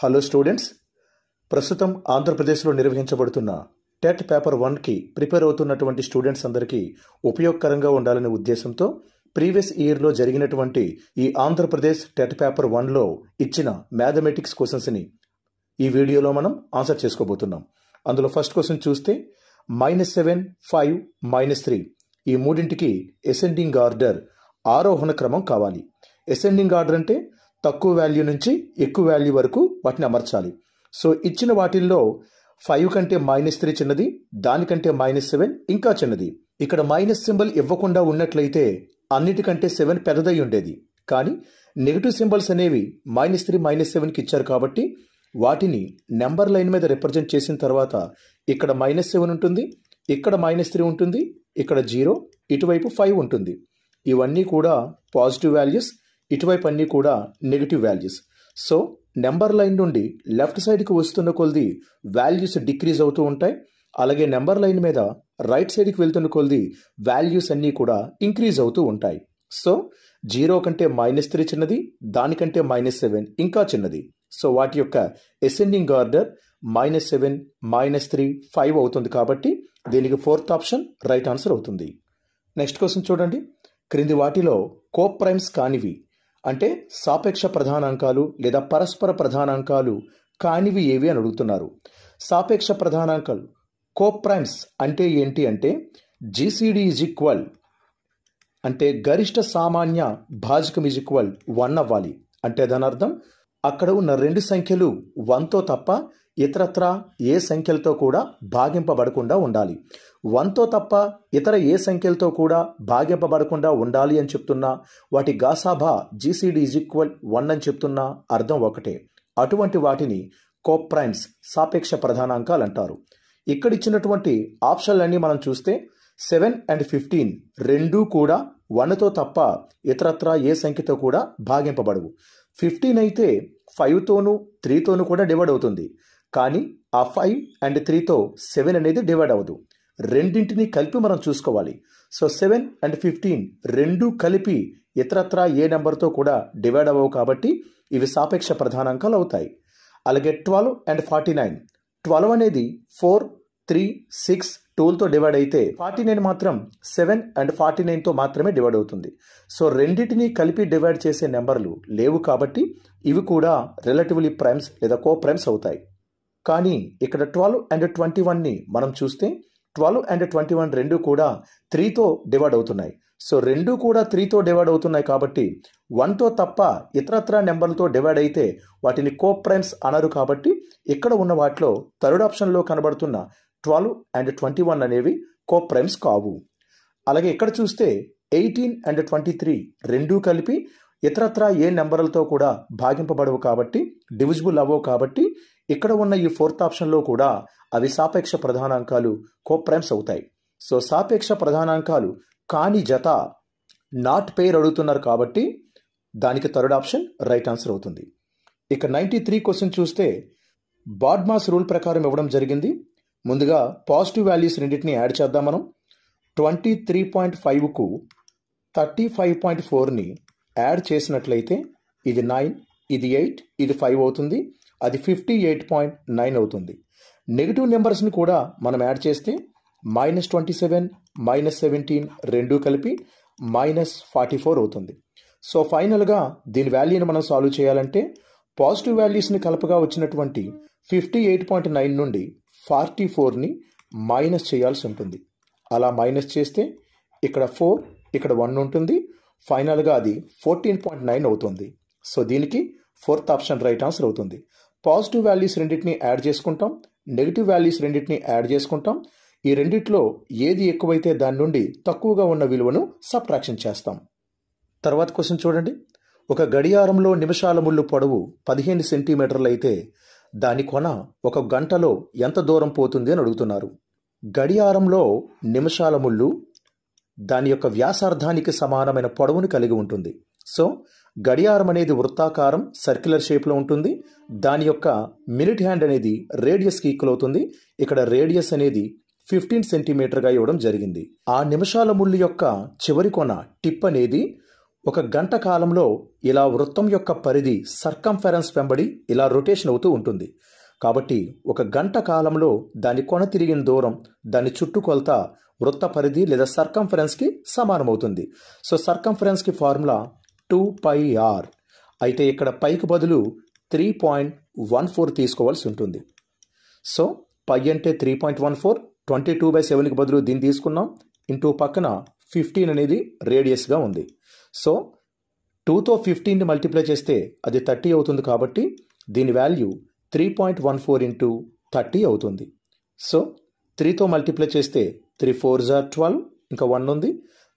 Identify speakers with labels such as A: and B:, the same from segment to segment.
A: hello students ప్రస్తుతం ఆంధ్రప్రదేశ్లో నిర్వహించబడుతున్న టెట్ పేపర్ వన్కి ప్రిపేర్ అవుతున్నటువంటి స్టూడెంట్స్ అందరికీ ఉపయోగకరంగా ఉండాలనే ఉద్దేశంతో ప్రీవియస్ ఇయర్లో జరిగినటువంటి ఈ ఆంధ్రప్రదేశ్ టెట్ పేపర్ వన్లో ఇచ్చిన మ్యాథమెటిక్స్ క్వశ్చన్స్ని ఈ వీడియోలో మనం ఆన్సర్ చేసుకోబోతున్నాం అందులో ఫస్ట్ క్వశ్చన్ చూస్తే minus seven five minus three ఈ మూడింటికి ఎసెండింగ్ ఆర్డర్ ఆరోహణ క్రమం కావాలి ఎసెండింగ్ ఆర్డర్ అంటే తక్కువ వాల్యూ నుంచి ఎక్కువ వాల్యూ వరకు వాటిని అమర్చాలి సో ఇచ్చిన వాటిల్లో ఫైవ్ కంటే మైనస్ త్రీ చిన్నది దానికంటే మైనస్ సెవెన్ ఇంకా చిన్నది ఇక్కడ మైనస్ సింబల్ ఇవ్వకుండా ఉన్నట్లయితే అన్నిటికంటే సెవెన్ పెద్దదై ఉండేది కానీ నెగిటివ్ సింబల్స్ అనేవి మైనస్ త్రీ మైనస్ సెవెన్కి ఇచ్చారు కాబట్టి వాటిని నెంబర్ లైన్ మీద రిప్రజెంట్ చేసిన తర్వాత ఇక్కడ మైనస్ సెవెన్ ఉంటుంది ఇక్కడ మైనస్ త్రీ ఉంటుంది ఇక్కడ జీరో ఇటువైపు ఫైవ్ ఉంటుంది ఇవన్నీ కూడా పాజిటివ్ వాల్యూస్ ఇటువైపు అన్నీ కూడా negative values so number line నుండి లెఫ్ట్ సైడ్కి వస్తున్న కొలది వాల్యూస్ డిక్రీజ్ అవుతూ ఉంటాయి అలాగే నెంబర్ లైన్ మీద రైట్ సైడ్కి వెళ్తున్న కొలది వాల్యూస్ అన్నీ కూడా ఇంక్రీజ్ అవుతూ ఉంటాయి సో జీరో కంటే మైనస్ త్రీ చిన్నది దానికంటే మైనస్ సెవెన్ ఇంకా చిన్నది సో వాటి యొక్క ascending order minus seven minus three five అవుతుంది కాబట్టి దీనికి ఫోర్త్ ఆప్షన్ రైట్ ఆన్సర్ అవుతుంది నెక్స్ట్ క్వశ్చన్ చూడండి క్రింది వాటిలో ప్రైమ్స్ కానివి అంటే సాపేక్ష ప్రధానాంకాలు లేదా పరస్పర ప్రధానాంకాలు కానివి ఏవి అని అడుగుతున్నారు సాపేక్ష ప్రధానాంకాలు కోప్రైమ్స్ అంటే ఏంటి అంటే జీసీడీ ఈజ్ ఈక్వల్ అంటే గరిష్ట సామాన్య భాజకం ఈజ్ ఈక్వల్ వన్ అవ్వాలి అంటే దాని అర్థం అక్కడ ఉన్న రెండు సంఖ్యలు వన్తో తప్ప ఇతరత్రా ఏ సంఖ్యలతో కూడా భాగింపబడకుండా ఉండాలి వన్తో తప్ప ఇతర ఏ సంఖ్యలతో కూడా భాగింపబడకుండా ఉండాలి అని చెప్తున్నా వాటి గాసాభా జీసీడీ ఈజ్ ఈక్వల్ వన్ అని చెప్తున్నా అర్థం ఒకటే అటువంటి వాటిని కోప్రైమ్స్ సాపేక్ష ప్రధానాంకాలు అంటారు ఇక్కడ ఇచ్చినటువంటి ఆప్షన్లన్నీ మనం చూస్తే సెవెన్ అండ్ ఫిఫ్టీన్ రెండూ కూడా వన్తో తప్ప ఇతరత్రా ఏ సంఖ్యతో కూడా భాగింపబడవు ఫిఫ్టీన్ అయితే ఫైవ్తోనూ త్రీతోనూ కూడా డివైడ్ అవుతుంది కానీ ఆ ఫైవ్ అండ్ త్రీతో సెవెన్ అనేది డివైడ్ అవ్వదు రెండింటిని కలిపి మనం చూసుకోవాలి సో సెవెన్ అండ్ ఫిఫ్టీన్ రెండు కలిపి ఇతరత్రా ఏ నెంబర్తో కూడా డివైడ్ అవ్వవు కాబట్టి ఇవి సాపేక్ష ప్రధానాంకాలు అవుతాయి అలాగే twelve and forty nine twelve అనేది ఫోర్ త్రీ సిక్స్ టూల్తో డివైడ్ అయితే ఫార్టీ నైన్ మాత్రం సెవెన్ అండ్ ఫార్టీ నైన్తో మాత్రమే డివైడ్ అవుతుంది సో రెండింటినీ కలిపి డివైడ్ చేసే నెంబర్లు లేవు కాబట్టి ఇవి కూడా రిలేటివ్లీ ప్రైమ్స్ లేదా కో ప్రైమ్స్ అవుతాయి కానీ ఇక్కడ ట్వెల్వ్ అండ్ ట్వంటీ వన్ని మనం చూస్తే ట్వెల్వ్ అండ్ ట్వంటీ వన్ రెండు కూడా త్రీతో డివైడ్ అవుతున్నాయి సో రెండు కూడా త్రీతో డివైడ్ అవుతున్నాయి కాబట్టి వన్తో తప్ప ఇతరత్ర నెంబర్లతో డివైడ్ అయితే వాటిని ప్రైమ్స్ అనరు కాబట్టి ఇక్కడ ఉన్న వాటిలో థర్డ్ ఆప్షన్లో కనబడుతున్న ట్వెల్వ్ అండ్ ట్వంటీ వన్ అనేవి కోప్రైమ్స్ కావు అలాగే ఇక్కడ చూస్తే ఎయిటీన్ అండ్ ట్వంటీ త్రీ రెండూ కలిపి ఇతరత్ర ఏ నెంబర్లతో కూడా భాగింపబడవు కాబట్టి డివిజిబుల్ అవ్వవు కాబట్టి ఇక్కడ ఉన్న ఈ ఫోర్త్ ఆప్షన్లో కూడా అవి సాపేక్ష ప్రధానాంకాలు కోప్రైమ్స్ అవుతాయి సో సాపేక్ష ప్రధానాంకాలు కాని జత నాట్ పేర్ అడుగుతున్నారు కాబట్టి దానికి థర్డ్ ఆప్షన్ రైట్ ఆన్సర్ అవుతుంది ఇక నైంటీ త్రీ క్వశ్చన్ చూస్తే బాడ్మాస్ రూల్ ప్రకారం ఇవ్వడం జరిగింది ముందుగా పాజిటివ్ వాల్యూస్ రెండింటిని యాడ్ చేద్దాం మనం ట్వంటీ త్రీ పాయింట్ ఫైవ్కు థర్టీ ఫైవ్ పాయింట్ ఫోర్ని యాడ్ చేసినట్లయితే ఇది నైన్ ఇది ఎయిట్ ఇది ఫైవ్ అవుతుంది అది ఫిఫ్టీ ఎయిట్ పాయింట్ నైన్ అవుతుంది నెగిటివ్ నెంబర్స్ని కూడా మనం యాడ్ చేస్తే minus twenty seven minus seventeen రెండూ కలిపి మైనస్ ఫార్టీ ఫోర్ అవుతుంది సో ఫైనల్గా దీని వాల్యూని మనం సాల్వ్ చేయాలంటే పాజిటివ్ వాల్యూస్ని కలపగా వచ్చినటువంటి ఫిఫ్టీ ఎయిట్ పాయింట్ నైన్ నుండి ఫార్టీ ఫోర్ని మైనస్ చేయాల్సి ఉంటుంది అలా మైనస్ చేస్తే ఇక్కడ ఫోర్ ఇక్కడ వన్ ఉంటుంది ఫైనల్గా అది ఫోర్టీన్ పాయింట్ నైన్ అవుతుంది సో దీనికి ఫోర్త్ ఆప్షన్ రైట్ ఆన్సర్ అవుతుంది పాజిటివ్ వాల్యూస్ రెండింటిని యాడ్ చేసుకుంటాం నెగిటివ్ వాల్యూస్ రెండింటిని యాడ్ చేసుకుంటాం ఈ రెండిట్లో ఏది ఎక్కువైతే దాని నుండి తక్కువగా ఉన్న విలువను సబ్ట్రాక్షన్ చేస్తాం తర్వాత క్వశ్చన్ చూడండి ఒక గడియారంలో నిమిషాల ముళ్ళు పొడవు పదిహేను సెంటీమీటర్లు అయితే దాని కొన ఒక గంటలో ఎంత దూరం పోతుంది అని అడుగుతున్నారు గడియారంలో నిమిషాల ముళ్ళు దాని యొక్క వ్యాసార్థానికి సమానమైన పొడవును కలిగి ఉంటుంది సో గడియారం అనేది వృత్తాకారం సర్క్యులర్ షేప్లో ఉంటుంది దాని యొక్క మినిట్ హ్యాండ్ అనేది రేడియస్కి ఈక్వల్ అవుతుంది ఇక్కడ రేడియస్ అనేది ఫిఫ్టీన్ సెంటీమీటర్గా ఇవ్వడం జరిగింది ఆ నిమిషాల ముళ్ళు యొక్క చివరి కొన టిప్ అనేది ఒక గంట కాలంలో ఇలా వృత్తం యొక్క పరిధి సర్కంఫరెన్స్ వెంబడి ఇలా రొటేషన్ అవుతూ ఉంటుంది కాబట్టి ఒక గంట కాలంలో దాని కొన తిరిగిన దూరం దాని చుట్టుకొలత వృత్త పరిధి లేదా సర్కంఫరెన్స్కి సమానమవుతుంది సో సర్కంఫరెన్స్కి ఫార్ములా టూ పై ఆర్ అయితే ఇక్కడ పైకి బదులు త్రీ పాయింట్ వన్ ఫోర్ తీసుకోవాల్సి ఉంటుంది సో పై అంటే three point one four twenty two by సెవెన్కి బదులు దీన్ని తీసుకున్నాం ఇంటూ పక్కన ఫిఫ్టీన్ అనేది రేడియస్గా ఉంది సో టూతో ఫిఫ్టీన్ని మల్టిప్లై చేస్తే అది థర్టీ అవుతుంది కాబట్టి దీని value three point one four into thirty అవుతుంది సో త్రీతో మల్టిప్లై చేస్తే త్రీ ఫోర్ జార్ ట్వెల్వ్ ఇంకా వన్ ఉంది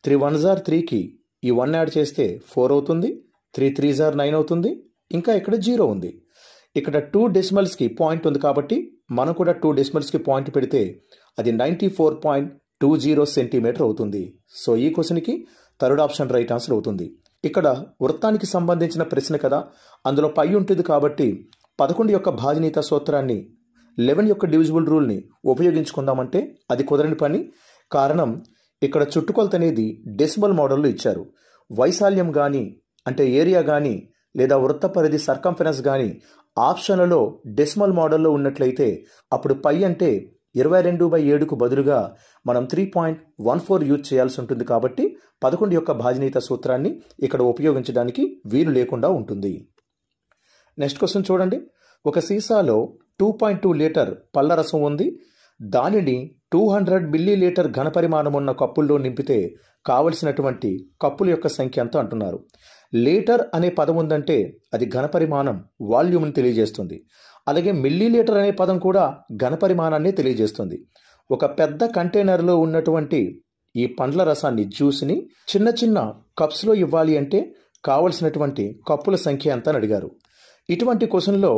A: త్రీ వన్ జార్ త్రీకి ఈ వన్ యాడ్ చేస్తే ఫోర్ అవుతుంది త్రీ త్రీ జార్ నైన్ అవుతుంది ఇంకా ఇక్కడ జీరో ఉంది ఇక్కడ టూ డెసిమల్స్కి పాయింట్ ఉంది కాబట్టి మనం కూడా టూ డెసిమల్స్కి పాయింట్ పెడితే అది ninety four point two zero centimetre అవుతుంది సో ఈ క్వశ్చన్కి థర్డ్ ఆప్షన్ రైట్ ఆన్సర్ అవుతుంది ఇక్కడ వృత్తానికి సంబంధించిన ప్రశ్న కదా అందులో పై ఉంటుంది కాబట్టి పదకొండు యొక్క భాజనీత సూత్రాన్ని లెవెన్ యొక్క డివిజిబుల్ రూల్ని ఉపయోగించుకుందామంటే అది కుదరని పని కారణం ఇక్కడ చుట్టుకొలత అనేది డెసిబల్ మోడల్లో ఇచ్చారు వైశాల్యం కానీ అంటే ఏరియా కానీ లేదా వృత్త పరిధి సర్కంఫరెన్స్ కానీ ఆప్షన్లలో డెసిమల్ మోడల్లో ఉన్నట్లయితే అప్పుడు పై అంటే ఇరవై రెండు బై ఏడుకు బదులుగా మనం three point one four use చేయాల్సి ఉంటుంది కాబట్టి పదకొండు యొక్క భాజనీత సూత్రాన్ని ఇక్కడ ఉపయోగించడానికి వీలు లేకుండా ఉంటుంది నెక్స్ట్ క్వశ్చన్ చూడండి ఒక సీసాలో టూ పాయింట్ టూ లీటర్ రసం ఉంది దానిని టూ హండ్రెడ్ మిల్లీలీటర్ ఘనపరిమాణమున్న కప్పుల్లో నింపితే కావలసినటువంటి కప్పుల యొక్క సంఖ్య ఎంత అంటున్నారు లీటర్ అనే పదం ఉందంటే అది ఘనపరిమాణం వాల్యూమ్ని తెలియజేస్తుంది అలాగే మిల్లీలీటర్ అనే పదం కూడా ఘనపరిమాణాన్ని తెలియజేస్తుంది ఒక పెద్ద కంటైనర్లో ఉన్నటువంటి ఈ పండ్ల రసాన్ని జ్యూస్ని చిన్న చిన్న కప్స్లో ఇవ్వాలి అంటే కావలసినటువంటి కప్పుల సంఖ్య ఎంత అని అడిగారు ఇటువంటి క్వశ్చన్లో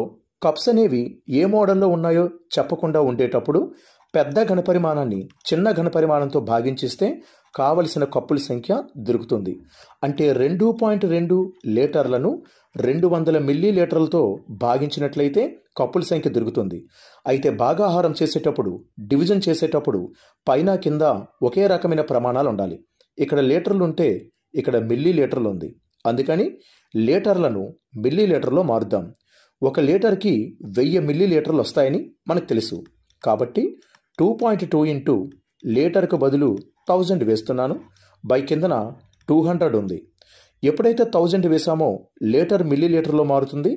A: కప్స్ అనేవి ఏ మోడల్లో ఉన్నాయో చెప్పకుండా ఉండేటప్పుడు పెద్ద ఘనపరిమాణాన్ని చిన్న ఘనపరిమాణంతో భాగించిస్తే కావలసిన కప్పుల సంఖ్య దొరుకుతుంది అంటే రెండు పాయింట్ రెండు లీటర్లను రెండు వందల మిల్లీ లీటర్లతో భాగించినట్లయితే కప్పుల సంఖ్య దొరుకుతుంది అయితే భాగాహారం చేసేటప్పుడు డివిజన్ చేసేటప్పుడు పైన కింద ఒకే రకమైన ప్రమాణాలు ఉండాలి ఇక్కడ లీటర్లు ఉంటే ఇక్కడ మిల్లీ లీటర్లు ఉంది అందుకని లీటర్లను మిల్లీ లీటర్లో మారుద్దాం ఒక లీటర్కి వెయ్యి మిల్లీ లీటర్లు వస్తాయని మనకు తెలుసు కాబట్టి టూ పాయింట్ టూ ఇంటూ లీటర్కు బదులు థౌజండ్ వేస్తున్నాను బై కిందన టూ హండ్రెడ్ ఉంది ఎప్పుడైతే థౌజండ్ వేసామో లీటర్ మిల్లీ లీటర్లో మారుతుంది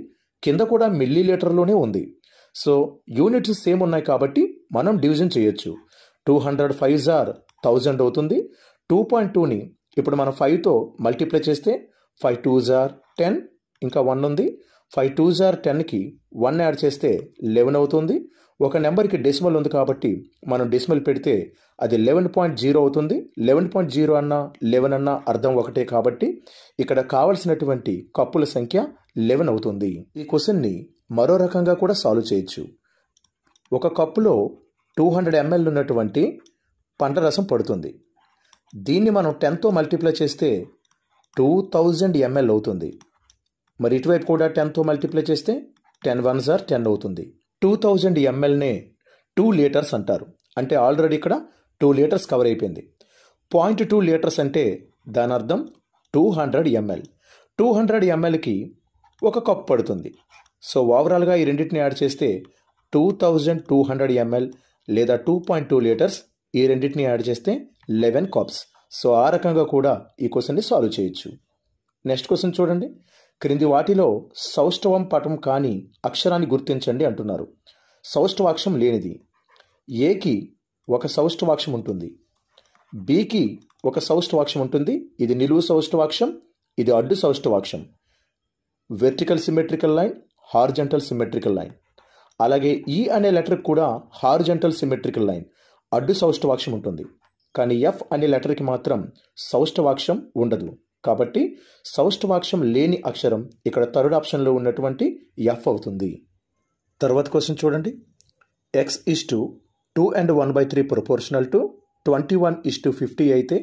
A: కింద కూడా మిల్లీ లీటర్లోనే ఉంది సో యూనిట్స్ సేమ్ ఉన్నాయి కాబట్టి మనం డివిజన్ చేయొచ్చు టూ హండ్రెడ్ ఫైవ్ జార్ థౌజండ్ అవుతుంది టూ పాయింట్ టూని ఇప్పుడు మనం ఫైవ్తో మల్టిప్లై చేస్తే ఫైవ్ టూ జార్ టెన్ ఇంకా వన్ ఉంది ఫైవ్ టూ జార్ టెన్కి వన్ యాడ్ చేస్తే లెవెన్ అవుతుంది ఒక నెంబర్కి డెసిమల్ ఉంది కాబట్టి మనం డెసిమల్ పెడితే అది లెవెన్ పాయింట్ జీరో అవుతుంది లెవెన్ పాయింట్ జీరో అన్నా లెవెన్ అన్నా అర్థం ఒకటే కాబట్టి ఇక్కడ కావలసినటువంటి కప్పుల సంఖ్య లెవెన్ అవుతుంది ఈ క్వశ్చన్ని మరో రకంగా కూడా సాల్వ్ చేయొచ్చు ఒక కప్పులో టూ హండ్రెడ్ ఎంఎల్ ఉన్నటువంటి పంట రసం పడుతుంది దీన్ని మనం టెన్తో మల్టిప్లై చేస్తే టూ థౌజండ్ ఎంఎల్ అవుతుంది మరి ఇటువైపు కూడా టెన్తో మల్టిప్లై చేస్తే టెన్ వన్ సార్ టెన్ అవుతుంది టూ థౌజండ్ ఎంఎల్నే టూ లీటర్స్ అంటారు అంటే ఆల్రెడీ ఇక్కడ టూ లీటర్స్ కవర్ అయిపోయింది పాయింట్ టూ లీటర్స్ అంటే దాని అర్థం two hundred ML two hundred ఎంఎల్కి ఒక కప్ పడుతుంది సో ఓవరాల్గా ఈ రెండింటిని యాడ్ చేస్తే two thousand two hundred ML లేదా టూ పాయింట్ టూ లీటర్స్ ఈ రెండింటిని యాడ్ చేస్తే లెవెన్ కప్స్ సో ఆ రకంగా కూడా ఈ క్వశ్చన్ని సాల్వ్ చేయొచ్చు నెక్స్ట్ క్వశ్చన్ చూడండి క్రింది వాటిలో సౌష్ఠవం పటం కాని అక్షరాన్ని గుర్తించండి అంటున్నారు సౌష్ఠవాక్షం లేనిది ఏకి ఒక సౌష్ఠవాక్షం ఉంటుంది బీకి ఒక సౌష్ఠవాక్షం ఉంటుంది ఇది నిలువు సౌష్ఠవాక్షం ఇది అడ్డు సౌష్ఠవాక్షం vertical symmetrical line horizontal symmetrical line అలాగే ఈ అనే లెటర్ కూడా హార్జెంటల్ సిమెట్రికల్ లైన్ అడ్డు సౌష్ఠవాక్షం ఉంటుంది కానీ ఎఫ్ అనే లెటర్కి మాత్రం సౌష్ఠవాక్షం ఉండదు కాబట్టి సౌష్ఠవాక్షం లేని అక్షరం ఇక్కడ థర్డ్ ఆప్షన్లో ఉన్నటువంటి ఎఫ్ అవుతుంది తర్వాత క్వశ్చన్ చూడండి x is to two and one by three proportional to twenty one is to fifty అయితే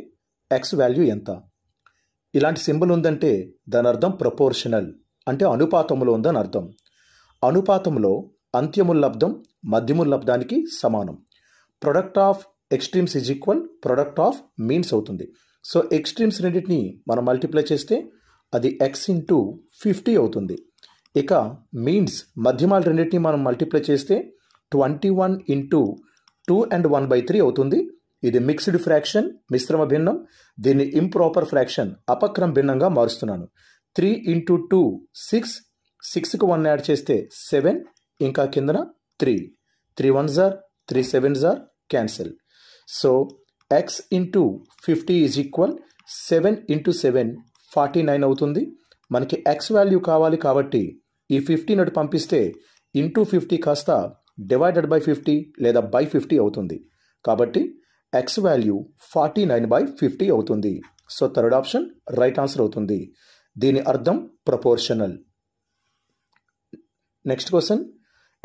A: ఎక్స్ వాల్యూ ఎంత ఇలాంటి సింబల్ ఉందంటే దాని అర్థం ప్రపోర్షనల్ అంటే అనుపాతంలో ఉందని అర్థం అనుపాతంలో అంత్యము లబ్ధం మధ్యము లబ్ధానికి సమానం product of extremes is equal product of means అవుతుంది సో ఎక్స్ట్రీమ్స్ రెండింటిని మనం మల్టిప్లై చేస్తే అది ఎక్స్ ఇంటూ ఫిఫ్టీ అవుతుంది ఇక మీన్స్ మధ్యమాల రెండింటిని మనం మల్టిప్లై చేస్తే twenty one into two and one by three అవుతుంది ఇది మిక్స్డ్ ఫ్రాక్షన్ మిశ్రమ భిన్నం దీన్ని ఇంప్రాపర్ ఫ్రాక్షన్ అపక్రమ భిన్నంగా మారుస్తున్నాను త్రీ ఇంటూ టూ సిక్స్ సిక్స్కి వన్ యాడ్ చేస్తే సెవెన్ ఇంకా కిందన త్రీ త్రీ వన్ జార్ త్రీ సెవెన్ జార్ cancel so x into fifty is equal seven into seven forty nine అవుతుంది మనకి ఎక్స్ వాల్యూ కావాలి కాబట్టి ఈ ఫిఫ్టీ నటు పంపిస్తే ఇంటూ ఫిఫ్టీ కాస్త డివైడెడ్ బై ఫిఫ్టీ లేదా బై ఫిఫ్టీ అవుతుంది కాబట్టి x value forty nine by fifty అవుతుంది so third option right answer అవుతుంది దీని అర్థం proportional next question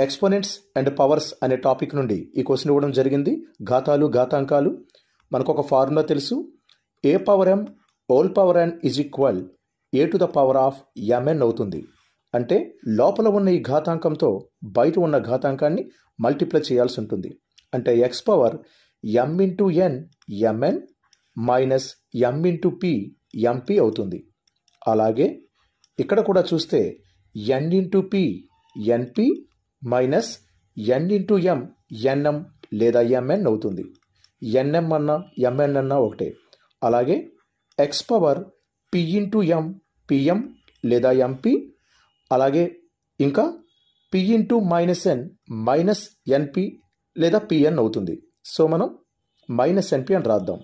A: exponents and powers అనే టాపిక్ నుండి ఈ క్వశ్చన్ ఇవ్వడం జరిగింది ఘాతాలు ఘాతాంకాలు మనకు ఒక ఫార్ములా తెలుసు a power m whole power n is equal a to the power of mn అవుతుంది అంటే లోపల ఉన్న ఈ ఘాతాంకంతో బయట ఉన్న ఘాతాంకాన్ని మల్టిప్లై చేయాల్సి ఉంటుంది అంటే x power m into n mn minus m into p mp అవుతుంది అలాగే ఇక్కడ కూడా చూస్తే n into p np minus n into m nm లేదా ఎంఎన్ అవుతుంది ఎన్ఎం అన్నా ఎంఎన్ అన్న ఒకటే అలాగే x power p into m pm లేదా ఎంపీ అలాగే ఇంకా p into minus n minus np లేదా పిఎన్ అవుతుంది సో మనం మైనస్ ఎన్పి అని రాద్దాం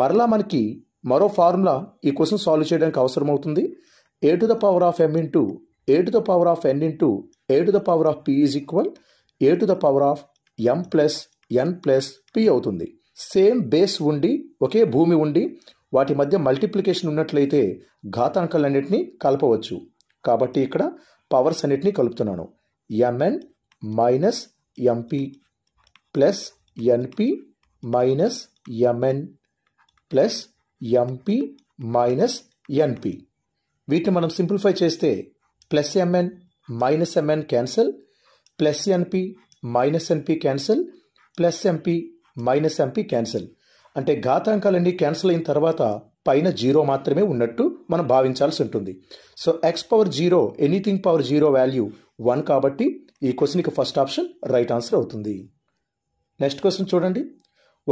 A: మరలా మనకి మరో ఫార్ములా ఈ క్వశ్చన్ సాల్వ్ చేయడానికి అవసరమవుతుంది a to the power of m into a to the power of n into a to the power of p is equal a to the power of m plus n plus p అవుతుంది same base ఉండి ఒకే భూమి ఉండి వాటి మధ్య multiplication ఉన్నట్లయితే ఘాతాంకాలన్నింటినీ కలపవచ్చు కాబట్టి ఇక్కడ పవర్స్ అన్నిటినీ కలుపుతున్నాను mn minus mp plus np minus mn plus mp minus np వీటిని మనం సింప్లిఫై చేస్తే plus mn minus mn cancel plus np minus np cancel plus mp minus mp cancel అంటే ఘాతాంకాలన్నీ క్యాన్సిల్ అయిన తర్వాత పైన జీరో మాత్రమే ఉన్నట్టు మనం భావించాల్సి ఉంటుంది so x power zero anything power zero value one కాబట్టి ఈ క్వశ్చన్కి ఫస్ట్ ఆప్షన్ రైట్ ఆన్సర్ అవుతుంది నెక్స్ట్ క్వశ్చన్ చూడండి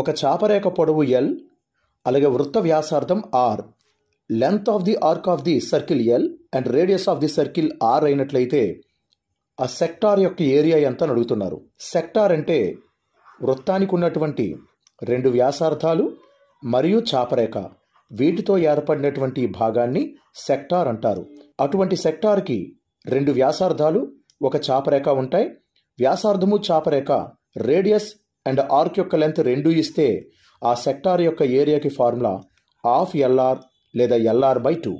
A: ఒక చాపరేఖ పొడవు ఎల్ అలాగే వృత్త వ్యాసార్థం r length of the arc of the circle l and radius of the circle r అయినట్లయితే ఆ సెక్టార్ యొక్క ఏరియా ఎంత అని అడుగుతున్నారు సెక్టార్ అంటే వృత్తానికి ఉన్నటువంటి రెండు వ్యాసార్థాలు మరియు చాపరేఖ వీటితో ఏర్పడినటువంటి భాగాన్ని సెక్టార్ అంటారు అటువంటి సెక్టార్కి రెండు వ్యాసార్థాలు ఒక చాపరేఖ ఉంటాయి వ్యాసార్థము చాపరేఖ రేడియస్ అండ్ ఆర్క్ యొక్క లెంత్ రెండు ఇస్తే ఆ సెక్టార్ యొక్క ఏరియాకి ఫార్ములా ఆఫ్ ఎల్ఆర్ లేదా ఎల్ఆర్ బై టూ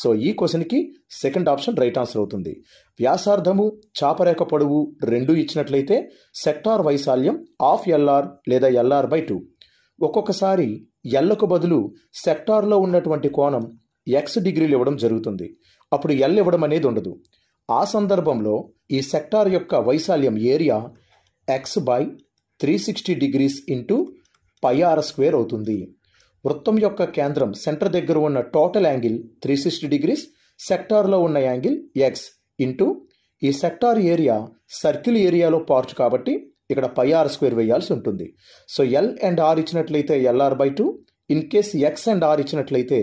A: సో ఈ క్వశ్చన్కి సెకండ్ ఆప్షన్ రైట్ ఆన్సర్ అవుతుంది వ్యాసార్థము చాపరేఖ పొడవు రెండు ఇచ్చినట్లయితే సెక్టార్ వైశాల్యం ఆఫ్ ఎల్ఆర్ లేదా ఎల్ఆర్ బై టూ ఒక్కొక్కసారి ఎల్లకు బదులు సెక్టార్లో ఉన్నటువంటి కోణం ఎక్స్ డిగ్రీలు ఇవ్వడం జరుగుతుంది అప్పుడు ఎల్ ఇవ్వడం అనేది ఉండదు ఆ సందర్భంలో ఈ సెక్టార్ యొక్క వైశాల్యం area x by three sixty degrees into pi square అవుతుంది వృత్తం యొక్క కేంద్రం సెంటర్ దగ్గర ఉన్న total angle three sixty degrees సెక్టార్లో ఉన్న యాంగిల్ ఎక్స్ ఇంటూ ఈ సెక్టార్ ఏరియా సర్కిల్ ఏరియాలో పార్ట్ కాబట్టి ఇక్కడ పై ఆర్ స్క్వేర్ వేయాల్సి ఉంటుంది సో ఎల్ అండ్ ఆర్ ఇచ్చినట్లయితే lr by two in case x and r ఇచ్చినట్లయితే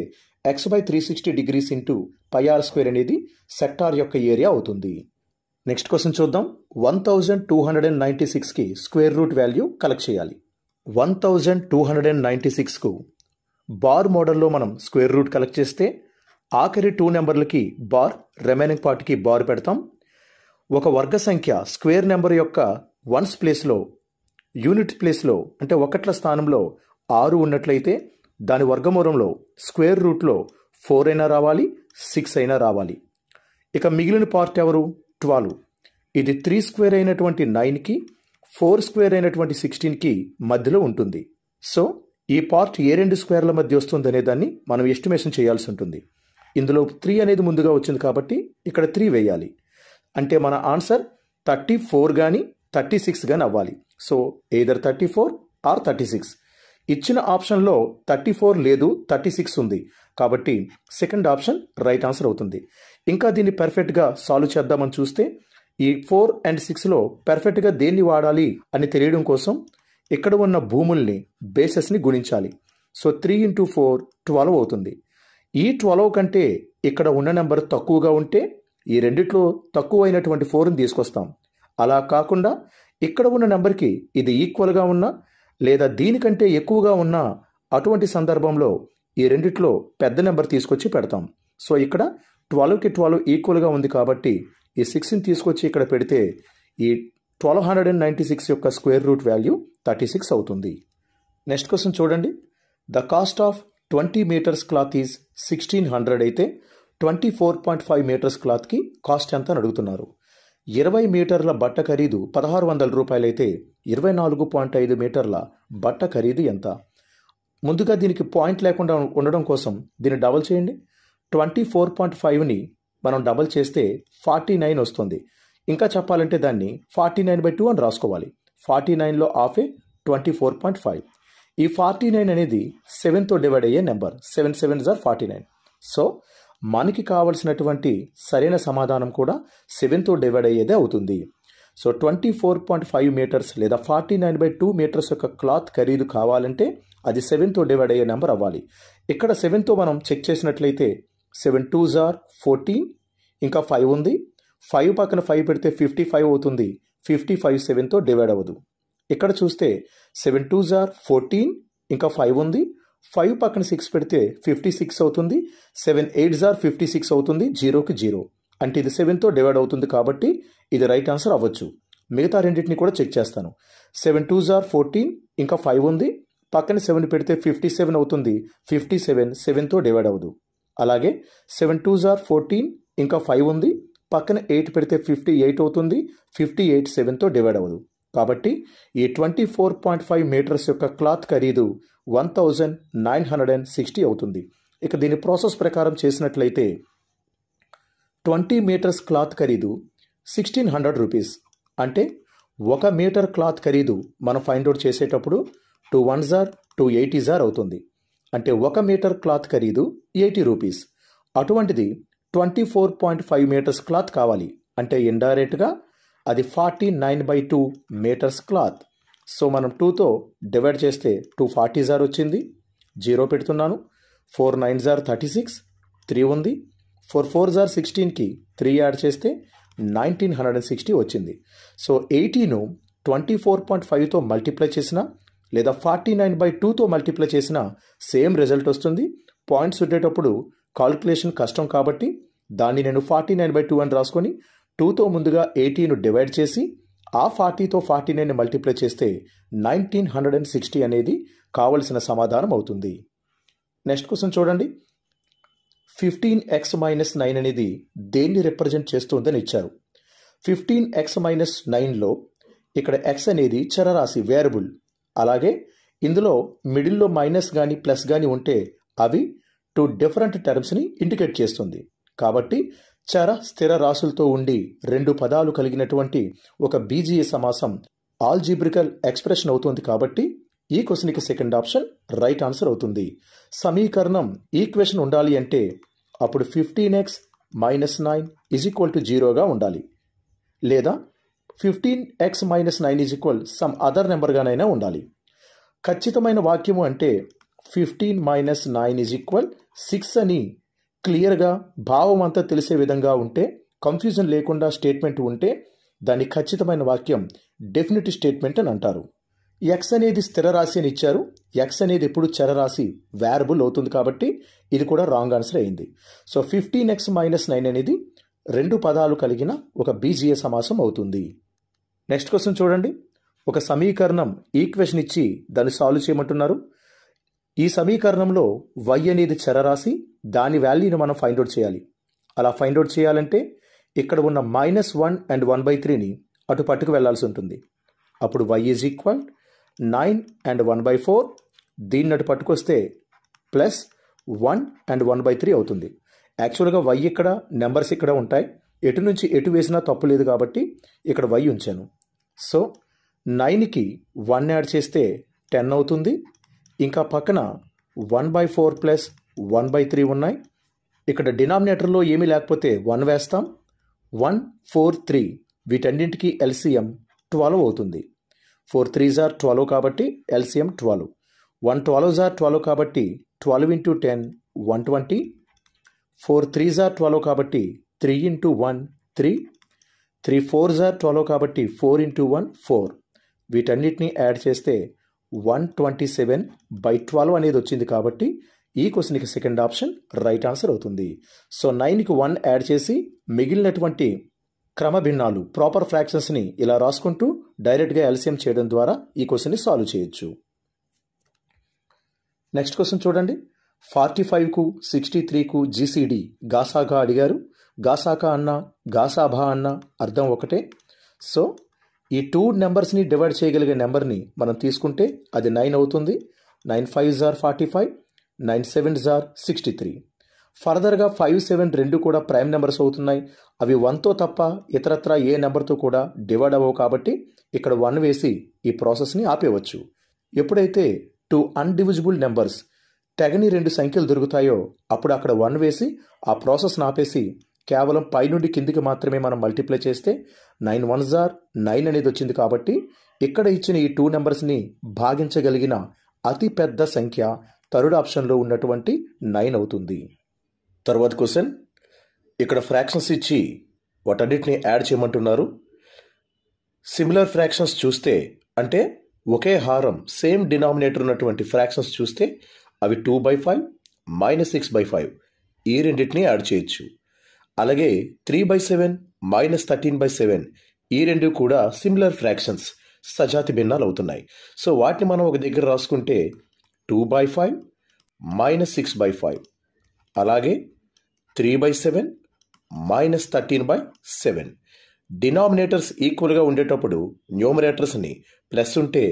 A: x by three sixty degrees into pi r square అనేది sector యొక్క ఏరియా అవుతుంది నెక్స్ట్ క్వశ్చన్ చూద్దాం one thousand two hundred and ninety సిక్స్కి square root value collect చేయాలి one thousand two hundred and ninety సిక్స్కు bar మోడల్లో మనం స్క్వేర్ రూట్ కలెక్ట్ చేస్తే ఆఖరి టూ నెంబర్లకి బార్ రిమైనింగ్ పార్ట్కి బార్ పెడతాం ఒక వర్గ సంఖ్య స్క్వేర్ నెంబర్ యొక్క వన్స్ ప్లేస్లో యూనిట్ ప్లేస్లో అంటే ఒకట్ల స్థానంలో ఆరు ఉన్నట్లయితే దాని వర్గమూలంలో స్క్వేర్ రూట్లో ఫోర్ అయినా రావాలి సిక్స్ అయినా రావాలి ఇక మిగిలిన పార్ట్ ఎవరు ట్వెల్వ్ ఇది త్రీ స్క్వేర్ అయినటువంటి నైన్కి ఫోర్ స్క్వేర్ అయినటువంటి సిక్స్టీన్కి మధ్యలో ఉంటుంది సో ఈ పార్ట్ ఏ రెండు స్క్వేర్ల మధ్య వస్తుందనే దాన్ని మనం ఎస్టిమేషన్ చేయాల్సి ఉంటుంది ఇందులో త్రీ అనేది ముందుగా వచ్చింది కాబట్టి ఇక్కడ త్రీ వేయాలి అంటే మన ఆన్సర్ థర్టీ ఫోర్ కానీ థర్టీ సిక్స్ కానీ అవ్వాలి so either thirty four or thirty six ఇచ్చిన ఆప్షన్లో థర్టీ ఫోర్ లేదు థర్టీ సిక్స్ ఉంది కాబట్టి సెకండ్ ఆప్షన్ రైట్ ఆన్సర్ అవుతుంది ఇంకా దీన్ని పర్ఫెక్ట్గా సాల్వ్ చేద్దామని చూస్తే ఈ ఫోర్ అండ్ సిక్స్లో పర్ఫెక్ట్గా దేన్ని వాడాలి అని తెలియడం కోసం ఇక్కడ ఉన్న భూముల్ని బేసెస్ని గుణించాలి so three into four twelve అవుతుంది ఈ ట్వెల్వ్ కంటే ఇక్కడ ఉన్న నెంబర్ తక్కువగా ఉంటే ఈ రెండిట్లో తక్కువ అయినటువంటి ఫోర్ని తీసుకొస్తాం అలా కాకుండా ఇక్కడ ఉన్న నెంబర్కి ఇది ఈక్వల్గా ఉన్నా లేదా దీనికంటే ఎక్కువగా ఉన్నా అటువంటి సందర్భంలో ఈ రెండిట్లో పెద్ద నెంబర్ తీసుకొచ్చి పెడతాం సో ఇక్కడ ట్వెల్వ్కి ట్వెల్వ్ ఈక్వల్గా ఉంది కాబట్టి ఈ సిక్స్ని తీసుకొచ్చి ఇక్కడ పెడితే ఈ twelve hundred and ninety six యొక్క square root value thirty six అవుతుంది నెక్స్ట్ క్వశ్చన్ చూడండి the cost of twenty metres cloth is sixteen hundred అయితే twenty four point five metres క్లాత్కి కాస్ట్ ఎంత అని అడుగుతున్నారు ఇరవై మీటర్ల బట్ట ఖరీదు పదహారు వందల రూపాయలైతే ఇరవై నాలుగు పాయింట్ ఐదు మీటర్ల బట్ట ఖరీదు ఎంత ముందుగా దీనికి పాయింట్ లేకుండా ఉండడం కోసం దీన్ని డబల్ చేయండి ట్వంటీ ఫోర్ పాయింట్ ఫైవ్ని మనం డబల్ చేస్తే ఫార్టీ నైన్ వస్తుంది ఇంకా చెప్పాలంటే దాన్ని ఫార్టీ నైన్ బై టూ అని రాసుకోవాలి ఫార్టీ నైన్లో ఆఫ్ ఏ ట్వంటీ ఫోర్ పాయింట్ ఫైవ్ ఈ ఫార్టీ నైన్ అనేది సెవెన్తో డివైడ్ అయ్యే నెంబర్ సెవెన్ సెవెన్ జార్ ఫార్టీ నైన్ సో మనకి కావలసినటువంటి సరైన సమాధానం కూడా సెవెన్తో డివైడ్ అయ్యేదే అవుతుంది so twenty four point five metres లేదా forty nine by two metres యొక్క క్లాత్ ఖరీదు కావాలంటే అది సెవెన్తో డివైడ్ అయ్యే నెంబర్ అవ్వాలి ఇక్కడ సెవెన్తో మనం చెక్ చేసినట్లయితే సెవెన్ టూ జార్ ఫోర్టీన్ ఇంకా ఫైవ్ ఉంది ఫైవ్ పక్కన ఫైవ్ పెడితే ఫిఫ్టీ ఫైవ్ అవుతుంది ఫిఫ్టీ ఫైవ్ సెవెన్తో డివైడ్ అవ్వదు ఇక్కడ చూస్తే సెవెన్ టూ జార్ ఫోర్టీన్ ఇంకా ఫైవ్ ఉంది ఫైవ్ పక్కన సిక్స్ పెడితే ఫిఫ్టీ సిక్స్ అవుతుంది సెవెన్ ఎయిట్ జార్ ఫిఫ్టీ సిక్స్ అవుతుంది జీరోకి జీరో అంటే ఇది సెవెన్తో డివైడ్ అవుతుంది కాబట్టి ఇది రైట్ ఆన్సర్ అవ్వచ్చు మిగతా రెండింటిని కూడా చెక్ చేస్తాను సెవెన్ టూ జార్ ఫోర్టీన్ ఇంకా ఫైవ్ ఉంది పక్కన సెవెన్ పెడితే ఫిఫ్టీ సెవెన్ అవుతుంది ఫిఫ్టీ సెవెన్ సెవెన్తో డివైడ్ అవ్వదు అలాగే సెవెన్ టూ జార్ ఫోర్టీన్ ఇంకా ఫైవ్ ఉంది పక్కన ఎయిట్ పెడితే ఫిఫ్టీ ఎయిట్ అవుతుంది ఫిఫ్టీ ఎయిట్ సెవెన్తో డివైడ్ అవ్వదు కాబట్టి ఈ twenty four point five metres యొక్క క్లాత్ ఖరీదు one thousand nine hundred and sixty అవుతుంది ఇక దీని ప్రాసెస్ ప్రకారం చేసినట్లయితే ట్వంటీ మీటర్స్ క్లాత్ ఖరీదు సిక్స్టీన్ హండ్రెడ్ రూపీస్ అంటే ఒక మీటర్ క్లాత్ ఖరీదు మనం ఫైండ్ అవుట్ చేసేటప్పుడు టూ వన్ జార్ టూ ఎయిటీ జార్ అవుతుంది అంటే ఒక మీటర్ క్లాత్ ఖరీదు ఎయిటీ రూపీస్ అటువంటిది twenty four point five metres cloth కావాలి అంటే ఇండైరెక్ట్గా అది forty nine by two metres cloth so మనం టూతో డివైడ్ చేస్తే టూ ఫార్టీ జార్ వచ్చింది జీరో పెడుతున్నాను ఫోర్ నైన్ జార్ థర్టీ సిక్స్ త్రీ ఉంది ఫోర్ ఫోర్ జార్ సిక్స్టీన్కి త్రీ యాడ్ చేస్తే నైన్టీన్ హండ్రెడ్ అండ్ సిక్స్టీ వచ్చింది సో ఎయిటీను ట్వంటీ ఫోర్ పాయింట్ ఫైవ్తో మల్టిప్లై చేసిన లేదా ఫార్టీ నైన్ బై టూతో మల్టిప్లై చేసిన సేమ్ రిజల్ట్ వస్తుంది పాయింట్స్ ఉండేటప్పుడు కాల్కులేషన్ కష్టం కాబట్టి దాన్ని నేను ఫార్టీ నైన్ బై టూ అని రాసుకొని టూతో ముందుగా ఎయిటీను డివైడ్ చేసి ఆ ఫార్టీతో ఫార్టీ నైన్ మల్టిప్లై చేస్తే నైన్టీన్ హండ్రెడ్ అండ్ సిక్స్టీ అనేది కావలసిన సమాధానం అవుతుంది నెక్స్ట్ క్వశ్చన్ చూడండి ఫిఫ్టీన్ ఎక్స్ మైనస్ నైన్ అనేది దేన్ని రిప్రజెంట్ చేస్తుందని ఇచ్చారు ఫిఫ్టీన్ ఎక్స్ మైనస్ నైన్లో ఇక్కడ ఎక్స్ అనేది చరరాశి వేరబుల్ అలాగే ఇందులో మిడిల్లో మైనస్ కానీ ప్లస్ కానీ ఉంటే అవి టు డిఫరెంట్ టర్మ్స్ని ఇండికేట్ చేస్తుంది కాబట్టి చర స్థిర రాసులతో ఉండి రెండు పదాలు కలిగినటువంటి ఒక బీజీ సమాసం ఆల్జీబ్రికల్ ఎక్స్ప్రెషన్ అవుతుంది కాబట్టి ఈ క్వశ్చన్కి సెకండ్ ఆప్షన్ రైట్ ఆన్సర్ అవుతుంది సమీకరణం ఈక్వేషన్ ఉండాలి అంటే అప్పుడు fifteen x minus nine is equal to జీరోగా ఉండాలి లేదా fifteen x minus nine is equal some other నెంబర్గానైనా ఉండాలి ఖచ్చితమైన వాక్యము అంటే fifteen minus nine is equal six అని క్లియర్గా భావం అంతా తెలిసే విధంగా ఉంటే కన్ఫ్యూజన్ లేకుండా స్టేట్మెంట్ ఉంటే దాని ఖచ్చితమైన వాక్యం డెఫినెట్ స్టేట్మెంట్ అని అంటారు ఎక్స్ అనేది స్థిర రాశి అని ఇచ్చారు ఎక్స్ అనేది ఎప్పుడు చరరాశి వేరబుల్ అవుతుంది కాబట్టి ఇది కూడా రాంగ్ ఆన్సర్ అయింది so fifteen x minus nine అనేది రెండు పదాలు కలిగిన ఒక బీజీఏ సమాసం అవుతుంది నెక్స్ట్ క్వశ్చన్ చూడండి ఒక సమీకరణం ఈక్వెషన్ ఇచ్చి దాన్ని సాల్వ్ చేయమంటున్నారు ఈ సమీకరణంలో వై అనేది చరరాశి దాని వాల్యూని మనం ఫైండ్ అవుట్ చేయాలి అలా ఫైండ్ అవుట్ చేయాలంటే ఇక్కడ ఉన్న minus one and one by త్రీని అటు పట్టుకు వెళ్లాల్సి ఉంటుంది అప్పుడు y is equal nine and one by four దీన్ని అటు పట్టుకొస్తే plus one and one by three అవుతుంది యాక్చువల్గా వై ఇక్కడ నెంబర్స్ ఇక్కడ ఉంటాయి ఎటు నుంచి ఎటు వేసినా తప్పు లేదు కాబట్టి ఇక్కడ వై ఉంచాను సో నైన్కి వన్ యాడ్ చేస్తే టెన్ అవుతుంది ఇంకా పక్కన one by four plus one by three ఉన్నాయి ఇక్కడ డినామినేటర్లో ఏమీ లేకపోతే వన్ వేస్తాం వన్ ఫోర్ త్రీ వీటన్నింటికి ఎల్సిఎం ట్వెల్వ్ అవుతుంది ఫోర్ త్రీ జార్ ట్వెల్వ్ కాబట్టి ఎల్సిఎం ట్వెల్వ్ వన్ ట్వెల్వ్ జార్ ట్వెల్వ్ కాబట్టి twelve into ten one twenty four three జార్ ట్వెల్వ్ కాబట్టి three into one three three four జార్ ట్వెల్వ్ కాబట్టి ఫోర్ ఇంటూ వన్ ఫోర్ వీటన్నిటిని యాడ్ చేస్తే one twenty seven by twelve అనేది వచ్చింది కాబట్టి ఈ క్వశ్చన్కి సెకండ్ ఆప్షన్ రైట్ ఆన్సర్ అవుతుంది సో నైన్కి వన్ యాడ్ చేసి మిగిలినటువంటి క్రమ భిన్నాలు ప్రాపర్ ఫ్రాక్షన్స్ని ఇలా రాసుకుంటూ డైరెక్ట్గా ఎల్సిఎం చేయడం ద్వారా ఈ క్వశ్చన్ని సాల్వ్ చేయొచ్చు నెక్స్ట్ క్వశ్చన్ చూడండి ఫార్టీ ఫైవ్కు సిక్స్టీ త్రీకు జీసీడి గాసాగా అడిగారు గాసాకా అన్న గాసాభా అన్న అర్థం ఒకటే సో ఈ టూ నెంబర్స్ని డివైడ్ చేయగలిగే నెంబర్ని మనం తీసుకుంటే అది నైన్ అవుతుంది నైన్ ఫైవ్ జార్ ఫార్టీ ఫైవ్ నైన్ సెవెన్ జార్ సిక్స్టీ త్రీ ఫర్దర్గా ఫైవ్ సెవెన్ రెండు కూడా ప్రైమ్ నెంబర్స్ అవుతున్నాయి అవి వన్తో తప్ప ఇతరత్రా ఏ నెంబర్తో కూడా డివైడ్ అవ్వవు కాబట్టి ఇక్కడ వన్ వేసి ఈ ప్రాసెస్ని ఆపేయవచ్చు ఎప్పుడైతే టూ అన్డివిజిబుల్ నెంబర్స్ తెగని రెండు సంఖ్యలు దొరుకుతాయో అప్పుడు అక్కడ వన్ వేసి ఆ ప్రాసెస్ని ఆపేసి కేవలం పై నుండి కిందికి మాత్రమే మనం మల్టిప్లై చేస్తే నైన్ వన్ జార్ నైన్ అనేది వచ్చింది కాబట్టి ఇక్కడ ఇచ్చిన ఈ టూ నెంబర్స్ని భాగించగలిగిన అతి పెద్ద సంఖ్య థర్డ్ ఆప్షన్లో ఉన్నటువంటి నైన్ అవుతుంది తర్వాత క్వశ్చన్ ఇక్కడ ఫ్రాక్షన్స్ ఇచ్చి వాటన్నిటిని యాడ్ చేయమంటున్నారు సిమిలర్ ఫ్రాక్షన్స్ చూస్తే అంటే ఒకే హారం సేమ్ డినామినేటర్ ఉన్నటువంటి ఫ్రాక్షన్స్ చూస్తే అవి two by five minus six by five ఈ రెండింటినీ యాడ్ చేయొచ్చు అలాగే three by seven minus thirteen by seven ఈ రెండు కూడా సిమిలర్ ఫ్రాక్షన్స్ సజాతి భిన్నాలు అవుతున్నాయి సో వాటిని మనం ఒక దగ్గర రాసుకుంటే two by five minus six by five అలాగే three by seven minus thirteen by seven denominators ఈక్వల్గా ఉండేటప్పుడు న్యూమరేటర్స్ని ప్లస్ ఉంటే